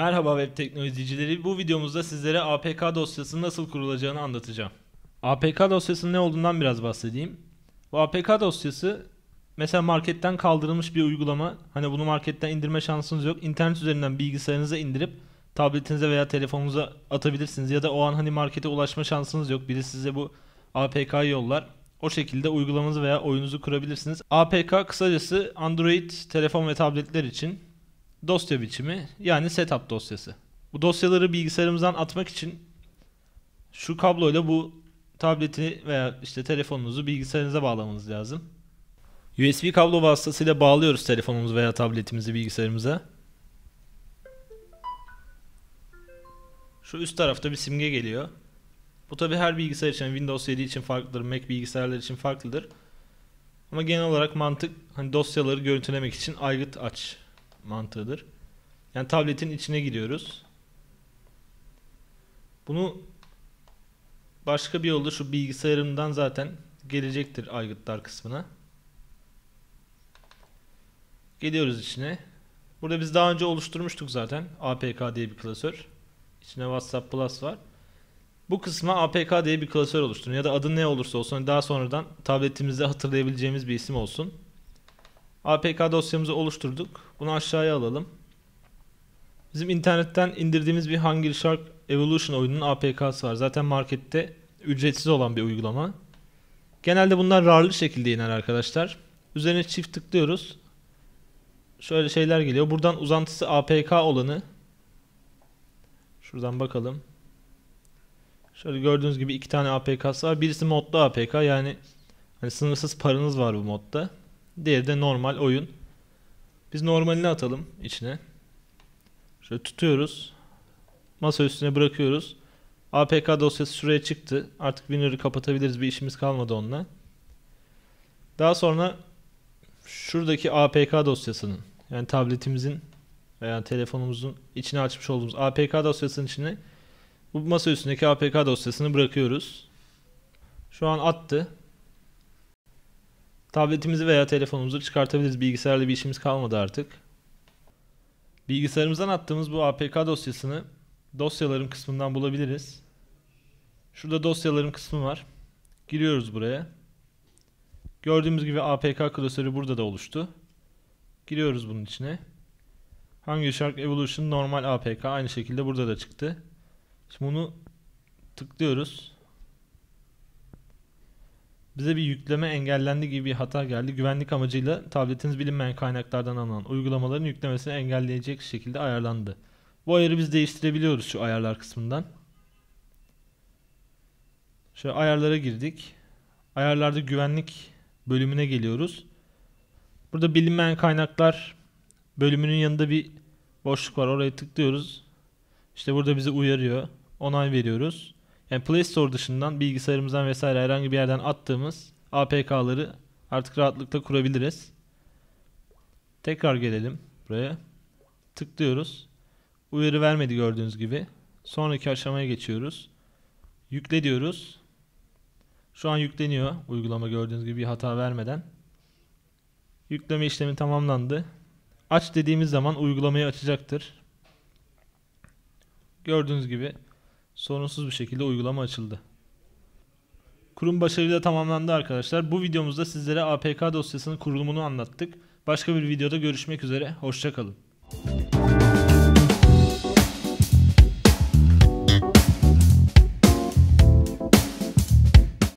Merhaba web teknolojicileri. Bu videomuzda sizlere APK dosyasının nasıl kurulacağını anlatacağım. APK dosyasının ne olduğundan biraz bahsedeyim. Bu APK dosyası mesela marketten kaldırılmış bir uygulama. Hani bunu marketten indirme şansınız yok. İnternet üzerinden bilgisayarınıza indirip tabletinize veya telefonunuza atabilirsiniz. Ya da o an hani markete ulaşma şansınız yok. Biri size bu APK yollar. O şekilde uygulamanızı veya oyununuzu kurabilirsiniz. APK kısacası Android telefon ve tabletler için dosya biçimi yani setup dosyası. Bu dosyaları bilgisayarımızdan atmak için şu kabloyla bu tableti veya işte telefonunuzu bilgisayarınıza bağlamanız lazım. USB kablo vasıtasıyla bağlıyoruz telefonumuzu veya tabletimizi bilgisayarımıza. Şu üst tarafta bir simge geliyor. Bu tabi her bilgisayar için Windows 7 için farklıdır, Mac bilgisayarlar için farklıdır. Ama genel olarak mantık hani dosyaları görüntülemek için aygıt aç mantığıdır. Yani tabletin içine gidiyoruz. Bunu başka bir yolda şu bilgisayarımdan zaten gelecektir aygıtlar kısmına. Geliyoruz içine. Burada biz daha önce oluşturmuştuk zaten APK diye bir klasör. İçine WhatsApp Plus var. Bu kısma APK diye bir klasör oluşturun ya da adı ne olursa olsun daha sonradan tabletimizde hatırlayabileceğimiz bir isim olsun. APK dosyamızı oluşturduk. Bunu aşağıya alalım. Bizim internetten indirdiğimiz bir Hungry Shark Evolution oyununun APK'sı var. Zaten markette ücretsiz olan bir uygulama. Genelde bunlar RAR'lı şekilde iner arkadaşlar. Üzerine çift tıklıyoruz. Şöyle şeyler geliyor. Buradan uzantısı APK olanı. Şuradan bakalım. Şöyle gördüğünüz gibi iki tane APK'sı var. Birisi modlu APK yani hani sınırsız paranız var bu modda. Diğeri de normal oyun. Biz normalini atalım içine. Şöyle tutuyoruz. Masa üstüne bırakıyoruz. APK dosyası şuraya çıktı. Artık Winner'ı kapatabiliriz. Bir işimiz kalmadı onunla. Daha sonra şuradaki APK dosyasının yani tabletimizin veya telefonumuzun içine açmış olduğumuz APK dosyasının içine bu masa üstündeki APK dosyasını bırakıyoruz. Şu an attı. Tabletimizi veya telefonumuzu çıkartabiliriz. Bilgisayarla bir işimiz kalmadı artık. Bilgisayarımızdan attığımız bu APK dosyasını dosyalarım kısmından bulabiliriz. Şurada dosyalarım kısmı var. Giriyoruz buraya. Gördüğümüz gibi APK klasörü burada da oluştu. Giriyoruz bunun içine. Hangi Shark Evolution normal APK aynı şekilde burada da çıktı. Şimdi bunu tıklıyoruz. Bize bir yükleme engellendi gibi bir hata geldi. Güvenlik amacıyla tabletiniz bilinmeyen kaynaklardan alınan uygulamaların yüklemesini engelleyecek şekilde ayarlandı. Bu ayarı biz değiştirebiliyoruz şu ayarlar kısmından. Şöyle ayarlara girdik. Ayarlarda güvenlik bölümüne geliyoruz. Burada bilinmeyen kaynaklar bölümünün yanında bir boşluk var. Oraya tıklıyoruz. İşte burada bizi uyarıyor. Onay veriyoruz yani Play Store dışından bilgisayarımızdan vesaire herhangi bir yerden attığımız APK'ları artık rahatlıkla kurabiliriz. Tekrar gelelim buraya. Tıklıyoruz. Uyarı vermedi gördüğünüz gibi. Sonraki aşamaya geçiyoruz. Yükle diyoruz. Şu an yükleniyor uygulama gördüğünüz gibi bir hata vermeden. Yükleme işlemi tamamlandı. Aç dediğimiz zaman uygulamayı açacaktır. Gördüğünüz gibi sorunsuz bir şekilde uygulama açıldı. Kurum başarıyla tamamlandı arkadaşlar. Bu videomuzda sizlere APK dosyasının kurulumunu anlattık. Başka bir videoda görüşmek üzere. Hoşçakalın.